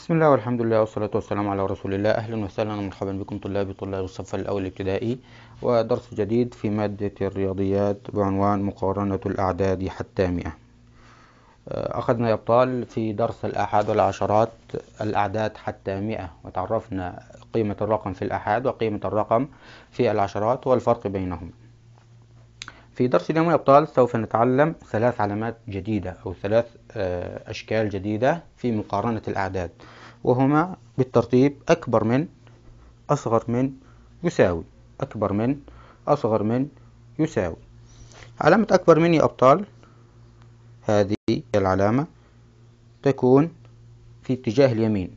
بسم الله والحمد لله والصلاة والسلام على رسول الله أهلا وسهلا ومرحبا بكم طلابي طلاب الصف الأول الابتدائي ودرس جديد في مادة الرياضيات بعنوان مقارنة الأعداد حتى مئة آه، أخذنا يا أبطال في درس الآحاد والعشرات الأعداد حتى مئة وتعرفنا قيمة الرقم في الآحاد وقيمة الرقم في العشرات والفرق بينهم في درس اليوم يا أبطال سوف نتعلم ثلاث علامات جديدة أو ثلاث آه، أشكال جديدة في مقارنة الأعداد وهما بالترتيب أكبر من أصغر من يساوي أكبر من أصغر من يساوي علامة أكبر من يا أبطال هذه العلامة تكون في اتجاه اليمين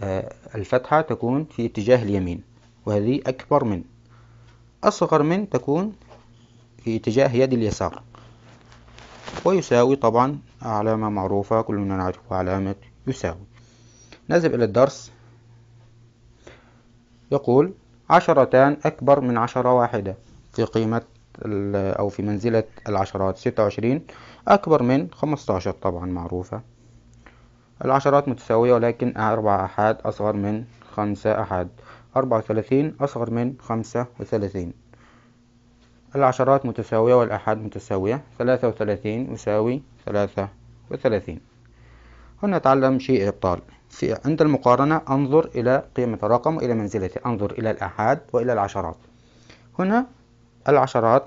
آه، الفتحة تكون في اتجاه اليمين وهذه أكبر من أصغر من تكون في اتجاه يد اليسار ويساوي طبعا علامة معروفة كلنا نعرفها علامة يساوي نذهب إلى الدرس يقول عشرتان أكبر من عشرة واحدة في قيمة أو في منزلة العشرات ستة وعشرين أكبر من خمستاشر طبعا معروفة العشرات متساوية ولكن أربعة أحاد أصغر من خمسة أحاد أربعة وثلاثين أصغر من خمسة وثلاثين العشرات متساوية والآحاد متساوية ثلاثة وثلاثين يساوي ثلاثة وثلاثين هنا نتعلم شيء إبطال في عند المقارنة أنظر إلى قيمة الرقم وإلى منزلته أنظر إلى الآحاد وإلى العشرات هنا العشرات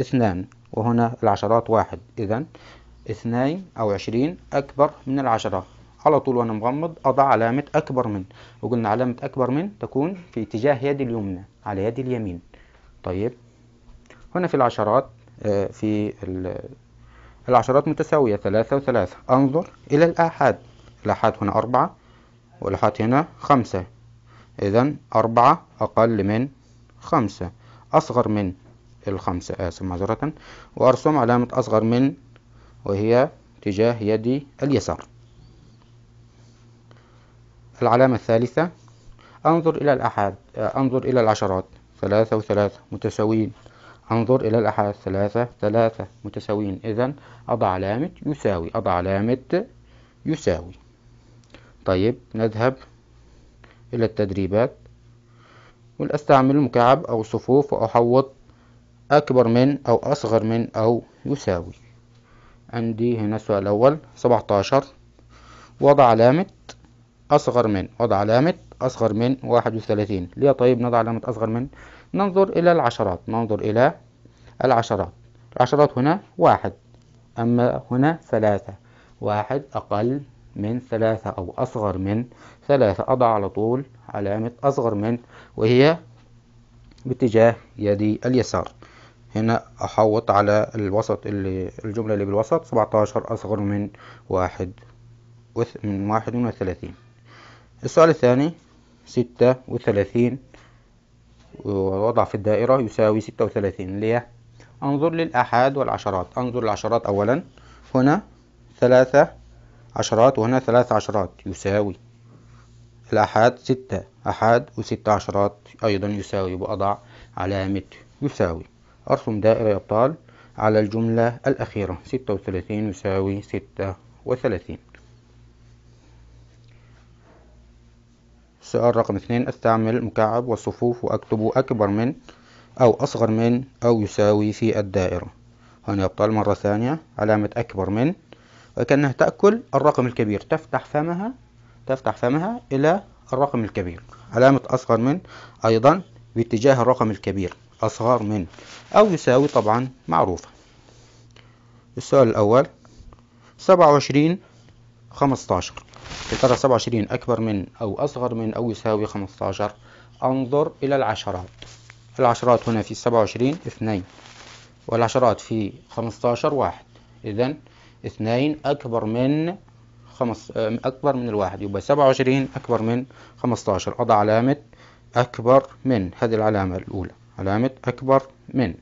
اثنان وهنا العشرات واحد إذا اثنين أو عشرين أكبر من العشرة على طول وأنا مغمض أضع علامة أكبر من وقلنا علامة أكبر من تكون في اتجاه يدي اليمنى على يدي اليمين طيب هنا في العشرات آه، في العشرات متساوية ثلاثة وثلاثة انظر إلى الآحاد الآحاد هنا أربعة والآحاد هنا خمسة إذا أربعة أقل من خمسة أصغر من الخمسة آسف آه، معذرة وأرسم علامة أصغر من وهي تجاه يدي اليسار العلامة الثالثة أنظر إلى الآحاد آه، أنظر إلى العشرات ثلاثة وثلاثة متساويين انظر إلى الأحاد ثلاثة ثلاثة متساويين إذا أضع علامة يساوي أضع علامة يساوي طيب نذهب إلى التدريبات والأستعمل مكعب أو صفوف وأحوط أكبر من أو أصغر من أو يساوي عندي هنا السؤال الأول سبعة عشر وضع علامة أصغر من وضع علامة أصغر من واحد وثلاثين ليه طيب نضع علامة أصغر من ننظر إلى العشرات ننظر إلى العشرات العشرات هنا واحد أما هنا ثلاثة واحد أقل من ثلاثة أو أصغر من ثلاثة أضع على طول علامة أصغر من وهي باتجاه يدي اليسار هنا أحوط على الوسط اللي الجملة اللي بالوسط سبعتاشر أصغر من واحد من واحد وثلاثين السؤال الثاني ستة وثلاثين ووضع في الدائرة يساوي ستة وثلاثين ليه انظر للأحاد والعشرات انظر للعشرات أولا هنا ثلاثة عشرات وهنا ثلاث عشرات يساوي الأحاد ستة أحاد وستة عشرات أيضا يساوي وأضع علامة يساوي أرسم دائرة يا أبطال على الجملة الأخيرة ستة وثلاثين يساوي ستة وثلاثين سؤال رقم اثنين استعمل مكعب والصفوف واكتب اكبر من او اصغر من او يساوي في الدائرة هنبطل مرة ثانية علامة اكبر من وكأنها تأكل الرقم الكبير تفتح فمها تفتح فمها الى الرقم الكبير علامة اصغر من ايضا باتجاه الرقم الكبير اصغر من او يساوي طبعا معروفة السؤال الاول سبعة وعشرين خمستاشر في القاعدة 27 أكبر من أو أصغر من أو يساوي 15 انظر إلى العشرات العشرات هنا في 27 2 والعشرات في 15 1 إذا 2 أكبر من خمس أكبر من الواحد يبقى 27 أكبر من 15 أضع علامة أكبر من هذه العلامة الأولى علامة أكبر من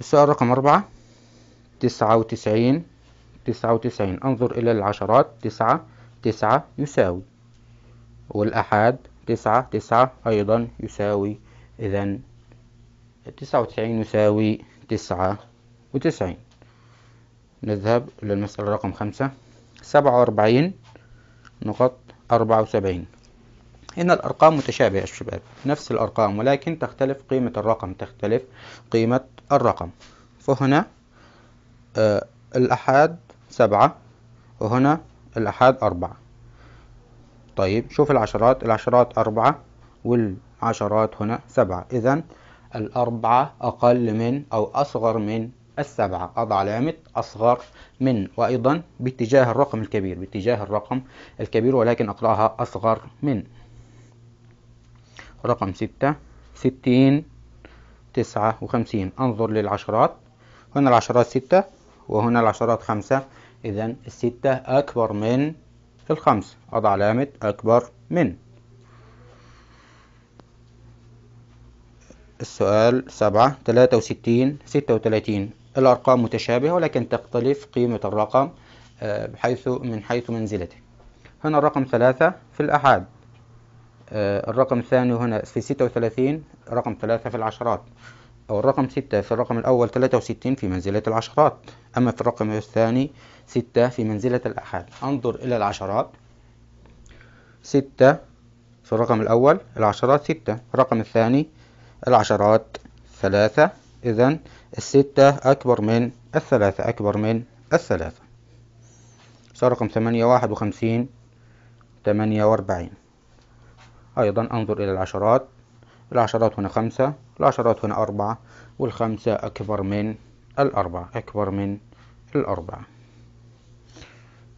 السؤال رقم أربعة تسعة وتسعين تسعة وتسعين انظر إلى العشرات تسعة تسعة يساوي والأحاد تسعة تسعة أيضا يساوي إذا تسعة وتسعين يساوي تسعة وتسعين نذهب للمسألة رقم خمسة سبعة وأربعين نقط أربعة وسبعين هنا الأرقام متشابهة يا شباب نفس الأرقام ولكن تختلف قيمة الرقم تختلف قيمة الرقم فهنا آه الأحاد سبعة وهنا الأحاد أربعة طيب شوف العشرات العشرات أربعة والعشرات هنا سبعة إذا الأربعة أقل من أو أصغر من السبعة أضع علامة أصغر من وأيضا باتجاه الرقم الكبير باتجاه الرقم الكبير ولكن أقرأها أصغر من رقم ستة ستين تسعة وخمسين أنظر للعشرات هنا العشرات ستة وهنا العشرات خمسة إذا الستة أكبر من الخمسة أضع علامة أكبر من السؤال سبعة تلاتة وستين ستة وتلاتين الأرقام متشابهة ولكن تختلف قيمة الرقم آه، بحيث من حيث منزلته هنا الرقم ثلاثة في الأحاد آه، الرقم الثاني هنا في ستة وثلاثين رقم ثلاثة في العشرات أو الرقم ستة في الرقم الأول تلاتة وستين في منزلة العشرات أما في الرقم الثاني ستة في منزلة الآحاد انظر إلى العشرات ستة في الرقم الأول العشرات ستة الرقم الثاني العشرات ثلاثة إذا الستة أكبر من الثلاثة أكبر من الثلاثة صار رقم ثمانية واحد وخمسين ثمانية وأربعين أيضا أنظر إلى العشرات العشرات هنا خمسة العشرات هنا أربعة والخمسة أكبر من الأربعة أكبر من الأربعة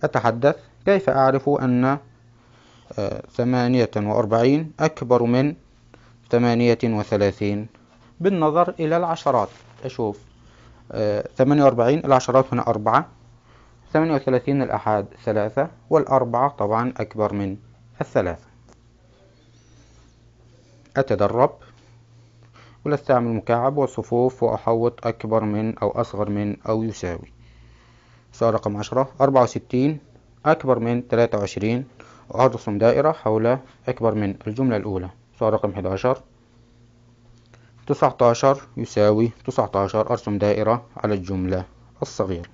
أتحدث كيف أعرف أن آه، ثمانية وأربعين أكبر من ثمانية وثلاثين بالنظر إلى العشرات أشوف آه، ثمانية وأربعين العشرات هنا أربعة ثمانية وثلاثين الأحاد ثلاثة والأربعة طبعا أكبر من الثلاثة أتدرب أعمل مكعب وصفوف وأحوط أكبر من أو أصغر من أو يساوي سؤال رقم عشرة أربعة وستين أكبر من تلاتة وعشرين وأرسم دائرة حول أكبر من الجملة الأولى سؤال رقم أحد عشر تسعة عشر يساوي تسعة عشر أرسم دائرة على الجملة الصغيرة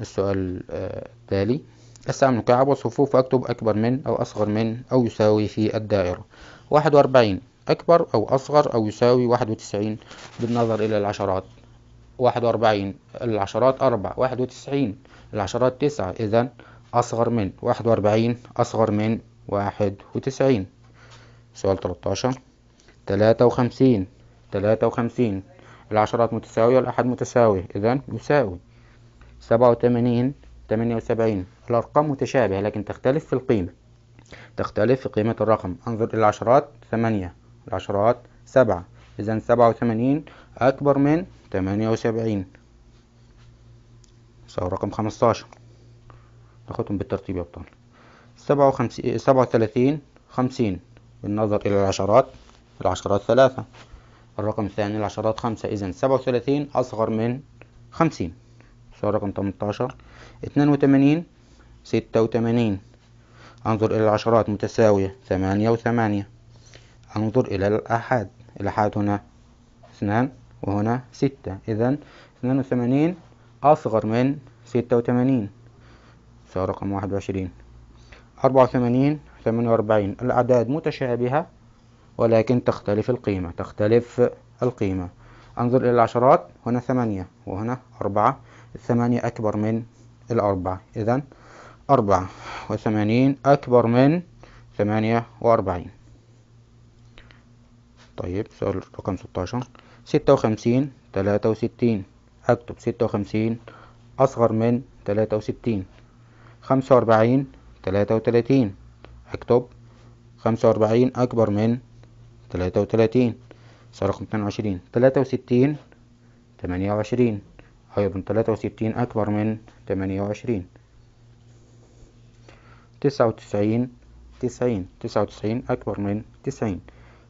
السؤال آه، التالي أسعى من الكعب والصفوف أكتب أكبر من أو أصغر من أو يساوي في الدائرة واحد وأربعين أكبر أو أصغر أو يساوي واحد وتسعين بالنظر إلى العشرات واحد وأربعين العشرات أربع واحد وتسعين العشرات تسعة إذا أصغر من واحد وأربعين أصغر من واحد وتسعين سؤال تلتاشر تلاتة وخمسين تلاتة وخمسين العشرات متساوية الأحد متساوي إذا يساوي سبعة وثمانين 78 الأرقام متشابهة لكن تختلف في القيمة تختلف في قيمة الرقم انظر إلى العشرات ثمانية العشرات سبعة إذا سبعة وثمانين أكبر من ثمانية وسبعين سوى رقم خمستاشر ناخدهم بالترتيب يا أبطال سبعة وخمسين إيه، سبعة وثلاثين خمسين بالنظر إلى العشرات العشرات ثلاثة الرقم الثاني العشرات خمسة إذا سبعة وثلاثين أصغر من خمسين السؤال رقم تمنتاشر 18 ستة 86 انظر إلى العشرات متساوية ثمانية وثمانية انظر إلى الاحاد الاحاد هنا اثنان وهنا ستة إذا اثنان وثمانين أصغر من ستة وثمانين سؤال رقم واحد وعشرين أربعة وثمانين ثمانية وأربعين الأعداد متشابهة ولكن تختلف القيمة تختلف القيمة انظر إلى العشرات هنا ثمانية وهنا أربعة الثمانية أكبر من الأربعة إذا أربعة وثمانين أكبر من ثمانية وأربعين طيب سؤال رقم ستاشر ستة وخمسين تلاتة وستين أكتب ستة وخمسين أصغر من تلاتة وستين خمسة وأربعين تلاتة وتلاتين أكتب خمسة وأربعين أكبر من تلاتة وتلاتين سؤال رقم اتنين وعشرين تلاتة وستين تمانية وعشرين أيضا تلاتة وستين أكبر من تمانية وعشرين تسعة وتسعين تسعين تسعة وتسعين أكبر من تسعين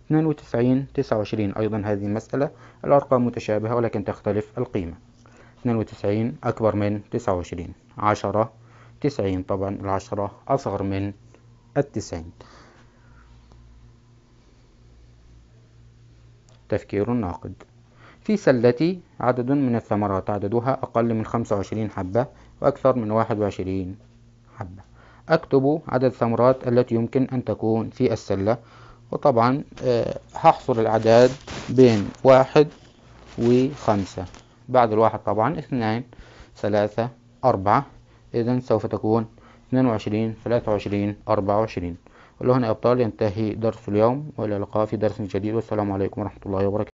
اثنان وتسعين تسعة وعشرين أيضا هذه المسألة الأرقام متشابهة ولكن تختلف القيمة اثنان وتسعين أكبر من تسعة وعشرين عشرة تسعين طبعا العشرة أصغر من التسعين تفكير ناقد في سلتي عدد من الثمرات عددها أقل من 25 حبة وأكثر من 21 حبة أكتب عدد الثمرات التي يمكن أن تكون في السلة وطبعا آه، هحصر الأعداد بين واحد وخمسة بعد الواحد طبعا اثنان ثلاثة أربعة إذا سوف تكون اثنين وعشرين ثلاثة وعشرين أربعة وعشرين ولهنا أبطال ينتهي درس اليوم وإلى اللقاء في درس جديد والسلام عليكم ورحمة الله وبركاته